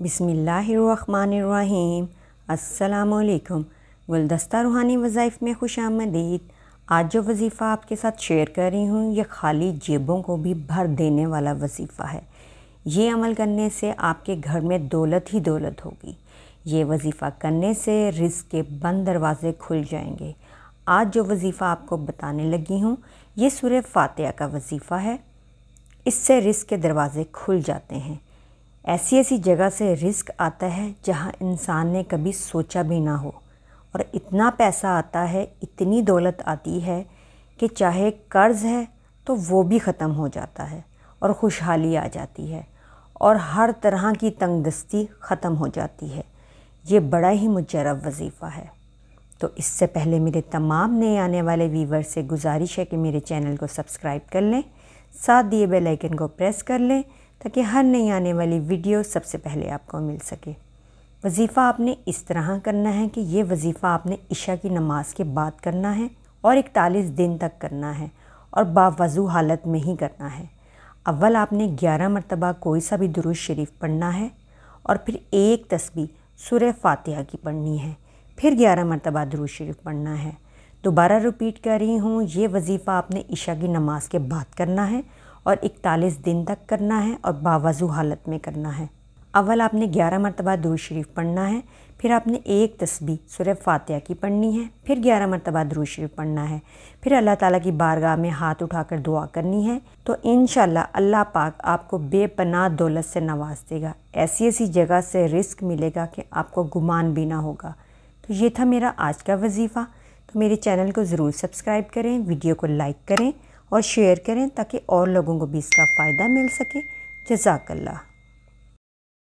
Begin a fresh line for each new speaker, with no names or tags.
बिसमीम् अल्लाम गुलदस्ता रूहानी वज़ाइफ में खुश आमदीद आज जो वजीफ़ा आपके साथ शेयर कर रही हूँ ये खाली जेबों को भी भर देने वाला वजीफ़ा है ये अमल करने से आपके घर में दौलत ही दौलत होगी ये वजीफ़ा करने से रिज़ के बंद दरवाज़े खुल जाएंगे आज जो वजीफ़ा आपको बताने लगी हूँ ये सूर्य फातह का वजीफ़ा है इससे रिज़ के दरवाज़े खुल जाते हैं ऐसी ऐसी जगह से रिस्क आता है जहाँ इंसान ने कभी सोचा भी ना हो और इतना पैसा आता है इतनी दौलत आती है कि चाहे कर्ज़ है तो वो भी ख़त्म हो जाता है और खुशहाली आ जाती है और हर तरह की तंगदस्ती ख़त्म हो जाती है ये बड़ा ही मुजरब वजीफ़ा है तो इससे पहले मेरे तमाम नए आने वाले वीवर से गुजारिश है कि मेरे चैनल को सब्सक्राइब कर लें साथ दिए बेल आइकन को प्रेस कर लें ताकि हर नई आने वाली वीडियो सबसे पहले आपको मिल सके वजीफ़ा आपने इस तरह करना है कि ये वजीफ़ा आपने इशा की नमाज के बाद करना है और इकतालीस दिन तक करना है और बावजू हालत में ही करना है अव्वल आपने ग्यारह मरतबा कोई सा भी दुरुज शरीफ पढ़ना है और फिर एक तस्बी सुर फातिहा की पढ़नी है फिर ग्यारह मरतबा दुरुज शरीफ पढ़ना है दोबारा रिपीट कर रही हूँ ये वजीफ़ा आपने इशा की नमाज के बाद करना है और इकतालीस दिन तक करना है और बावजू हालत में करना है अवल आपने ग्यारह मरतबा दूर शरीफ पढ़ना है फिर आपने एक तस्बी सुरह फ़ातह की पढ़नी है फिर ग्यारह मरतबा दूर शरीफ पढ़ना है फिर अल्लाह ताला की बारगाह में हाथ उठाकर दुआ करनी है तो इन अल्लाह पाक आपको बेपनाह दौलत से नवाज देगा ऐसी ऐसी जगह से रिस्क मिलेगा कि आपको गुमान भी ना होगा तो ये था मेरा आज का वजीफ़ा तो मेरे चैनल को ज़रूर सब्सक्राइब करें वीडियो को लाइक करें और शेयर करें ताकि और लोगों को भी इसका फ़ायदा मिल सके जजाकल्ला